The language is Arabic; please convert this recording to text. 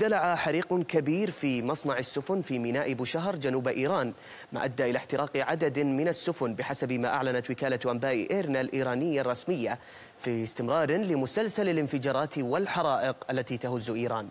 اندلع حريق كبير في مصنع السفن في ميناء بوشهر جنوب إيران ما أدى إلى احتراق عدد من السفن بحسب ما أعلنت وكالة أنباء إيرنا الإيرانية الرسمية في استمرار لمسلسل الانفجارات والحرائق التي تهز إيران